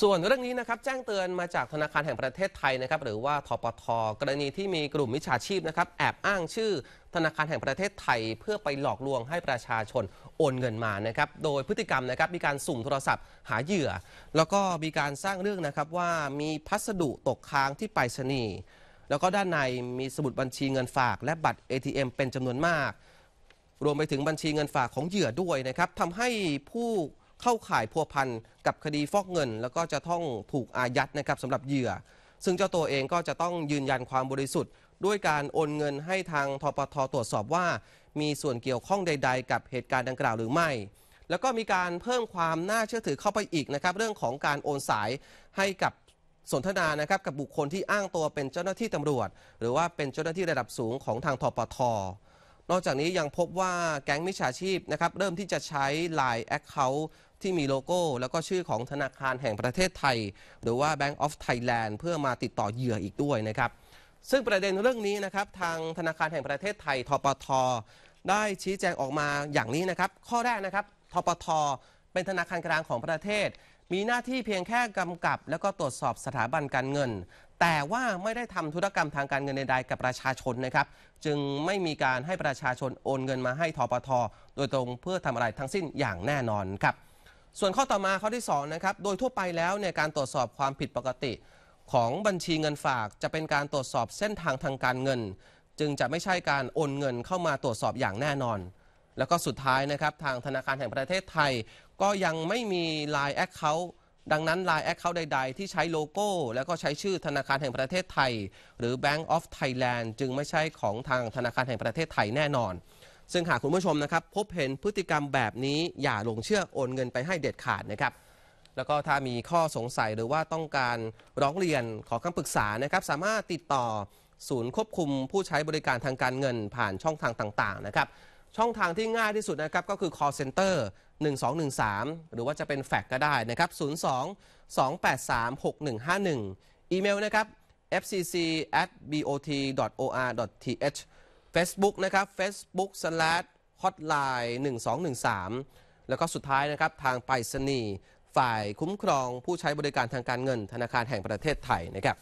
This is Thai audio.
ส่วนเรื่องนี้นะครับแจ้งเตือนมาจากธนาคารแห่งประเทศไทยนะครับหรือว่าทปทกรณีที่มีกลุ่มมิจฉาชีพนะครับแอบอ้างชื่อ ธนาคารแห่งประเทศไทย เพื่อไปหลอกลวงให้ประชาชนโอนเงินมานะครับโดยพฤติกรรมนะครับมีการสุ่มโทรศัพท์ หาเหยื่อ แล้วก็มีการสร้างเรื่องนะครับว่ามีพัสดุตกค้างที่ไปรษณีย์แล้วก็ด้านในมีสมุดบัญชีเงินฝาก และบัตร ATM เป็นจำนวนมาก รวมไปถึงบัญชีเงินฝากของเหยื่อด้วยนะครับทำให้ผู้เข้าข่ายพัวพันกับคดีฟอกเงิน แล้วก็จะต้องถูกอายัดนะครับสำหรับเหยื่อ ซึ่งเจ้าตัวเองก็จะต้องยืนยันความบริสุทธิ์ ด้วยการโอนเงินให้ทางทปทตรวจสอบว่า มีส่วนเกี่ยวข้องใดๆ กับเหตุการณ์ดังกล่าวหรือไม่ แล้วก็มีการเพิ่มความน่าเชื่อถือเข้าไปอีกนะครับ เรื่องของการโอนสายให้กับสนทนานะครับกับบุคคลที่อ้างตัวเป็นเจ้าหน้าที่ตำรวจ หรือว่าเป็นเจ้าหน้าที่ระดับสูงของทางทปทนอกจากนี้ยังพบว่าแก๊งมิจฉาชีพนะครับเริ่มที่จะใช้ Line Account ที่มีโลโก้ แล้วก็ชื่อของธนาคารแห่งประเทศไทยหรือว่า Bank of Thailand เพื่อมาติดต่อเหยื่ออีกด้วยนะครับซึ่งประเด็นเรื่องนี้นะครับทางธนาคารแห่งประเทศไทย ทปท ได้ชี้แจงออกมาอย่างนี้นะครับข้อแรกนะครับทปท เป็นธนาคารกลางของประเทศมีหน้าที่เพียงแค่กำกับแล้วก็ตรวจสอบสถาบันการเงิน แต่ว่าไม่ได้ทำธุรกรรมทางการเงินใดๆกับประชาชนนะครับ จึงไม่มีการให้ประชาชนโอนเงินมาให้ทปทโดยตรงเพื่อทำอะไรทั้งสิ้นอย่างแน่นอนครับส่วนข้อต่อมาข้อที่ 2 นะครับ โดยทั่วไปแล้วเนี่ยการตรวจสอบความผิดปกติ ของบัญชีเงินฝากจะเป็นการตรวจสอบเส้นทางทางการเงิน จึงจะไม่ใช่การโอนเงินเข้ามาตรวจสอบอย่างแน่นอนแล้วก็สุดท้ายนะครับ ทางธนาคารแห่งประเทศไทย ก็ยังไม่มี Line Account ดังนั้น Line Account ใดๆ ที่ใช้โลโก้ แล้วก็ใช้ชื่อธนาคารแห่งประเทศไทย หรือ Bank of Thailand จึงไม่ใช่ของทางธนาคารแห่งประเทศไทยแน่นอน ซึ่งหากคุณผู้ชมนะครับ พบเห็นพฤติกรรมแบบนี้อย่าหลงเชื่อโอนเงินไปให้เด็ดขาดนะครับ แล้วก็ถ้ามีข้อสงสัยหรือว่าต้องการร้องเรียนขอคำปรึกษานะครับสามารถติดต่อ ศูนย์ควบคุมผู้ใช้บริการทางการเงินผ่านช่องทางต่าง ๆ นะครับช่องทางที่ง่ายที่สุดนะครับก็คือ call center 1213 หรือว่าจะเป็นแฟกก็ได้นะครับ 02 283 6151 อีเมลนะครับ fcc at bot or th facebook นะครับ facebook slash hotline 1213แล้วก็สุดท้ายนะครับทางไปรษณีย์ฝ่ายคุ้มครองผู้ใช้บริการทางการเงินธนาคารแห่งประเทศไทยนะครับ